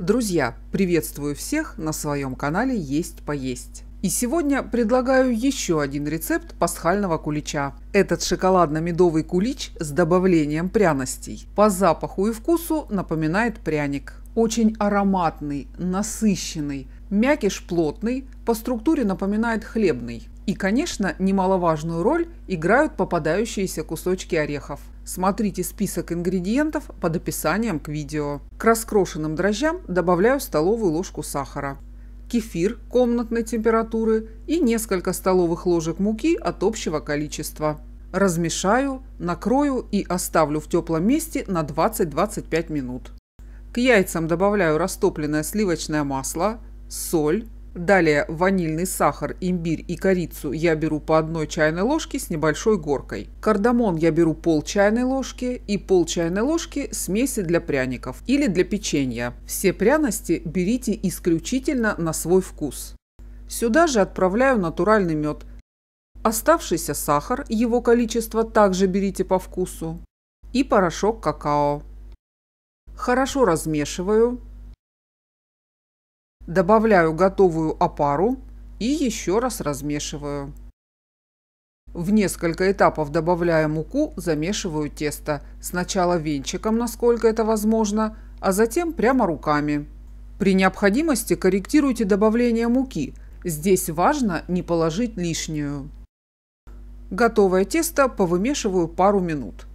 Друзья, приветствую всех на своем канале «Есть поесть». И сегодня предлагаю еще один рецепт пасхального кулича. Этот шоколадно-медовый кулич с добавлением пряностей. По запаху и вкусу напоминает пряник. Очень ароматный, насыщенный, мякиш плотный, по структуре напоминает хлебный. И, конечно, немаловажную роль играют попадающиеся кусочки орехов. Смотрите список ингредиентов под описанием к видео. К раскрошенным дрожжам добавляю столовую ложку сахара, кефир комнатной температуры и несколько столовых ложек муки от общего количества. Размешаю, накрою и оставлю в теплом месте на 20-25 минут. К яйцам добавляю растопленное сливочное масло, соль, Далее ванильный сахар, имбирь и корицу я беру по одной чайной ложке с небольшой горкой. Кардамон я беру пол чайной ложки и пол чайной ложки смеси для пряников или для печенья. Все пряности берите исключительно на свой вкус. Сюда же отправляю натуральный мед. Оставшийся сахар, его количество также берите по вкусу. И порошок какао. Хорошо размешиваю Добавляю готовую опару и еще раз размешиваю. В несколько этапов добавляя муку, замешиваю тесто. Сначала венчиком, насколько это возможно, а затем прямо руками. При необходимости корректируйте добавление муки. Здесь важно не положить лишнюю. Готовое тесто повымешиваю пару минут.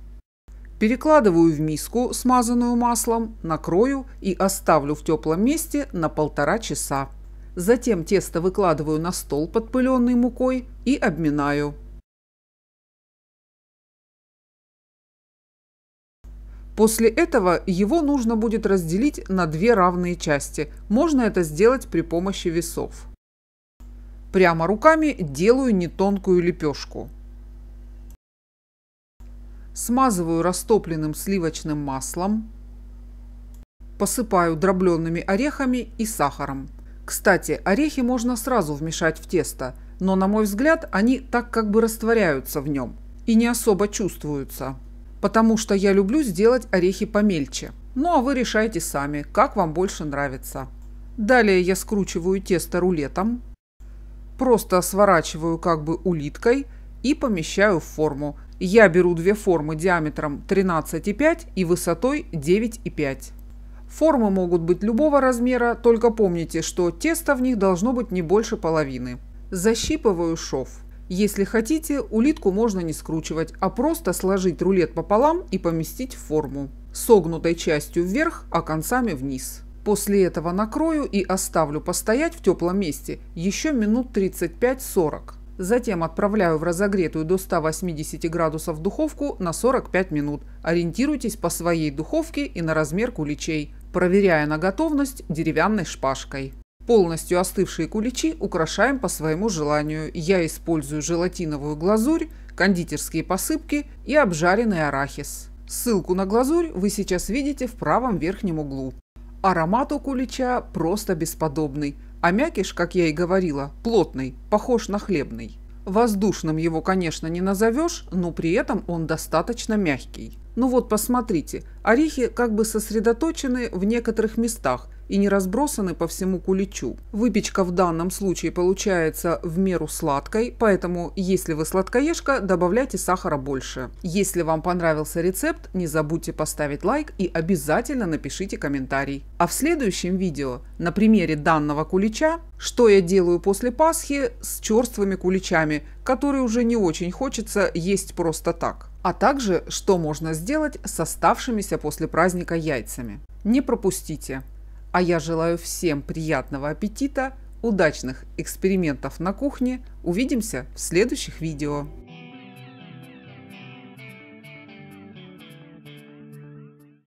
Перекладываю в миску, смазанную маслом, накрою и оставлю в теплом месте на полтора часа. Затем тесто выкладываю на стол, подпыленный мукой, и обминаю. После этого его нужно будет разделить на две равные части. Можно это сделать при помощи весов. Прямо руками делаю нетонкую лепешку смазываю растопленным сливочным маслом, посыпаю дробленными орехами и сахаром. Кстати, орехи можно сразу вмешать в тесто, но на мой взгляд они так как бы растворяются в нем и не особо чувствуются, потому что я люблю сделать орехи помельче. Ну а вы решайте сами, как вам больше нравится. Далее я скручиваю тесто рулетом, просто сворачиваю как бы улиткой и помещаю в форму, я беру две формы диаметром 13,5 и высотой 9,5. Формы могут быть любого размера, только помните, что теста в них должно быть не больше половины. Защипываю шов. Если хотите, улитку можно не скручивать, а просто сложить рулет пополам и поместить в форму. Согнутой частью вверх, а концами вниз. После этого накрою и оставлю постоять в теплом месте еще минут 35-40. Затем отправляю в разогретую до 180 градусов духовку на 45 минут. Ориентируйтесь по своей духовке и на размер куличей, проверяя на готовность деревянной шпажкой. Полностью остывшие куличи украшаем по своему желанию. Я использую желатиновую глазурь, кондитерские посыпки и обжаренный арахис. Ссылку на глазурь вы сейчас видите в правом верхнем углу. Аромат у кулича просто бесподобный. А мякиш, как я и говорила, плотный, похож на хлебный. Воздушным его, конечно, не назовешь, но при этом он достаточно мягкий. Ну вот посмотрите, орехи как бы сосредоточены в некоторых местах, и не разбросаны по всему куличу. Выпечка в данном случае получается в меру сладкой, поэтому если вы сладкоежка, добавляйте сахара больше. Если вам понравился рецепт, не забудьте поставить лайк и обязательно напишите комментарий. А в следующем видео на примере данного кулича, что я делаю после Пасхи с черствыми куличами, которые уже не очень хочется есть просто так а также что можно сделать с оставшимися после праздника яйцами. Не пропустите! А я желаю всем приятного аппетита, удачных экспериментов на кухне. Увидимся в следующих видео.